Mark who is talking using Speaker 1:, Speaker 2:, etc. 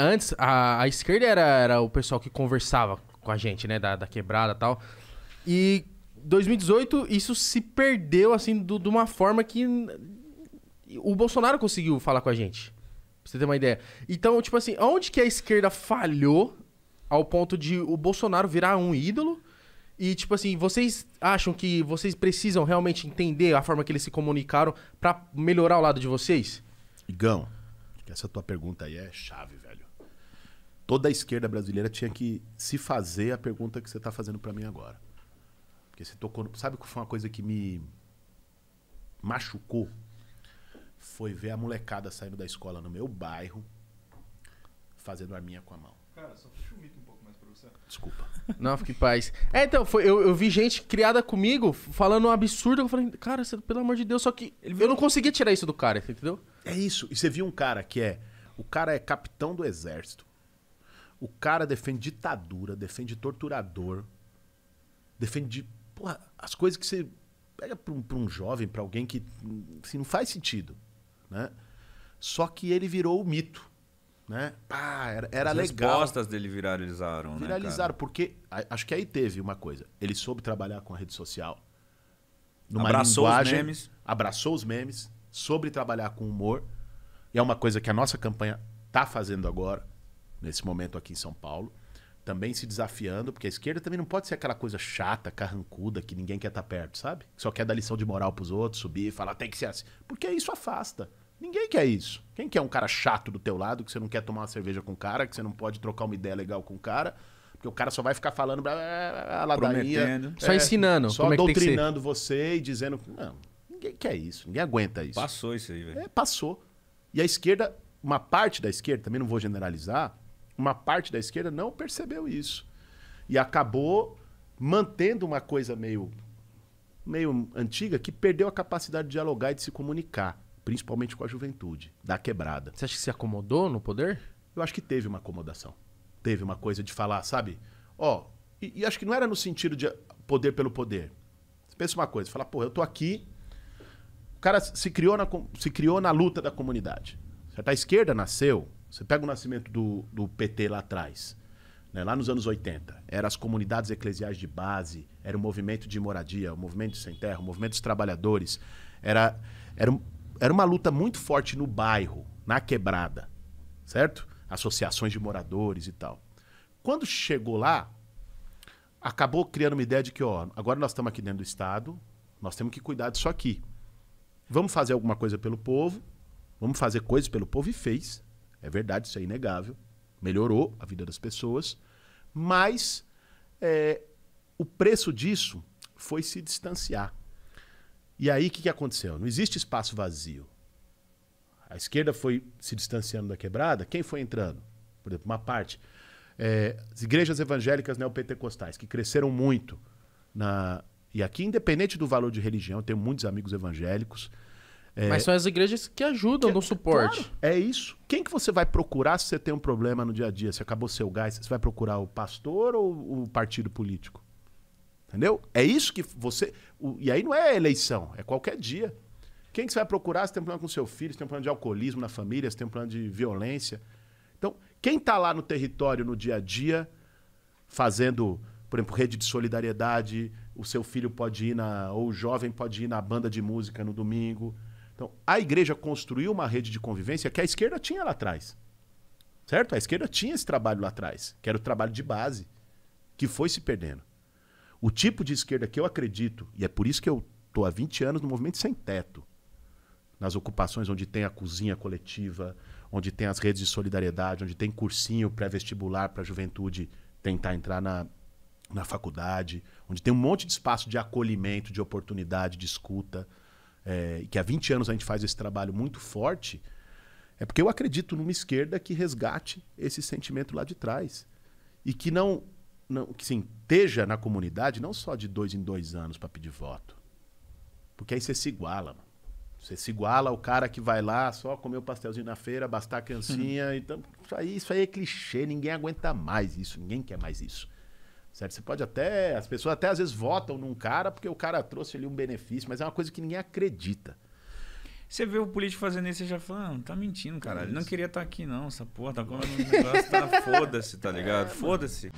Speaker 1: antes, a, a esquerda era, era o pessoal que conversava com a gente, né? Da, da quebrada e tal. E 2018, isso se perdeu, assim, do, de uma forma que o Bolsonaro conseguiu falar com a gente. Pra você ter uma ideia. Então, tipo assim, onde que a esquerda falhou ao ponto de o Bolsonaro virar um ídolo? E, tipo assim, vocês acham que vocês precisam realmente entender a forma que eles se comunicaram para melhorar o lado de vocês?
Speaker 2: Igão, essa tua pergunta aí é chave, velho toda a esquerda brasileira tinha que se fazer a pergunta que você está fazendo para mim agora. Porque você tocou. Sabe que foi uma coisa que me machucou? Foi ver a molecada saindo da escola no meu bairro, fazendo arminha com a mão.
Speaker 1: Cara, só puxa o mito um pouco mais pra você. Desculpa. Não, fique em paz. É, então, foi, eu, eu, vi gente criada comigo falando um
Speaker 2: absurdo. Eu falei, cara, você, pelo amor de Deus, só que eu não conseguia tirar isso do cara, entendeu? É isso. E você viu um cara que é. O cara é capitão do exército. O cara defende ditadura, defende torturador, defende porra, as coisas que você pega para um, um, jovem, para alguém que assim, não faz sentido, né? Só que ele virou o mito, né? Pá, era, era as legal. As respostas dele viralizaram, né, Viralizaram, né, porque acho que aí teve uma coisa. Ele soube trabalhar com a rede social.
Speaker 1: Numa abraçou linguagem, os memes.
Speaker 2: Abraçou os memes, soube trabalhar com humor. E é uma coisa que a nossa campanha tá fazendo agora nesse momento aqui em São Paulo. Também se desafiando, porque a esquerda também não pode ser aquela coisa chata, carrancuda, que ninguém quer estar tá perto, sabe? Que só quer dar lição de moral pros outros, subir e falar, tem que ser assim. Porque isso afasta. Ninguém quer isso. Quem quer um cara chato do teu lado, que você não quer tomar uma cerveja com o cara, que você não pode trocar uma ideia legal com o cara, porque o cara só vai ficar falando a ladainha. É, só ensinando. Só é doutrinando é você e dizendo. Não, ninguém quer isso, ninguém aguenta isso. Passou isso aí, velho. É, passou. E a esquerda, uma parte da esquerda, também não vou generalizar, uma parte da esquerda não percebeu isso. E acabou mantendo uma coisa meio, meio antiga que perdeu a capacidade de dialogar e de se comunicar, principalmente com a juventude, da quebrada. Você acha que se acomodou no poder? Eu acho que teve uma acomodação. Teve uma coisa de falar, sabe? Ó, oh, e, e acho que não era no sentido de poder pelo poder. Você pensa uma coisa, fala, pô, eu tô aqui, o cara se criou na, se criou na luta da comunidade. A esquerda nasceu você pega o nascimento do, do PT lá atrás, né? lá nos anos 80, eram as comunidades eclesiais de base, era o movimento de moradia, o movimento sem terra, o movimento dos trabalhadores. Era, era, era uma luta muito forte no bairro, na quebrada, certo? Associações de moradores e tal. Quando chegou lá, acabou criando uma ideia de que, ó, agora nós estamos aqui dentro do Estado, nós temos que cuidar disso aqui. Vamos fazer alguma coisa pelo povo, vamos fazer coisas pelo povo e fez. É verdade, isso é inegável. Melhorou a vida das pessoas, mas é, o preço disso foi se distanciar. E aí o que, que aconteceu? Não existe espaço vazio. A esquerda foi se distanciando da quebrada, quem foi entrando? Por exemplo, uma parte. É, as igrejas evangélicas neopentecostais, que cresceram muito. Na... E aqui, independente do valor de religião, eu tenho muitos amigos evangélicos é... Mas são as igrejas que ajudam que... no suporte. Claro, é isso. Quem que você vai procurar se você tem um problema no dia a dia? Se acabou seu gás, você vai procurar o pastor ou o partido político? Entendeu? É isso que você. E aí não é eleição, é qualquer dia. Quem que você vai procurar se tem problema com seu filho, se tem problema de alcoolismo na família, se tem problema de violência? Então, quem está lá no território no dia a dia, fazendo, por exemplo, rede de solidariedade, o seu filho pode ir na. ou o jovem pode ir na banda de música no domingo então, a igreja construiu uma rede de convivência que a esquerda tinha lá atrás. Certo? A esquerda tinha esse trabalho lá atrás, que era o trabalho de base, que foi se perdendo. O tipo de esquerda que eu acredito, e é por isso que eu estou há 20 anos no movimento sem teto, nas ocupações onde tem a cozinha coletiva, onde tem as redes de solidariedade, onde tem cursinho pré-vestibular para a juventude tentar entrar na, na faculdade, onde tem um monte de espaço de acolhimento, de oportunidade, de escuta é, que há 20 anos a gente faz esse trabalho muito forte, é porque eu acredito numa esquerda que resgate esse sentimento lá de trás. E que não, não que se esteja na comunidade não só de dois em dois anos para pedir voto. Porque aí você se iguala, mano. Você se iguala ao cara que vai lá só comer o um pastelzinho na feira, bastar a criancinha. Uhum. Então, isso aí, isso aí é clichê, ninguém aguenta mais isso, ninguém quer mais isso. Certo? Você pode até. As pessoas até às vezes votam num cara porque o cara trouxe ali um benefício, mas é uma coisa que ninguém acredita. Você vê o político fazendo isso e já fala, ah, tá mentindo, cara. Ele não queria estar tá aqui, não, essa porra. Tá comendo um negócio, tá foda-se, tá ligado? É, foda-se.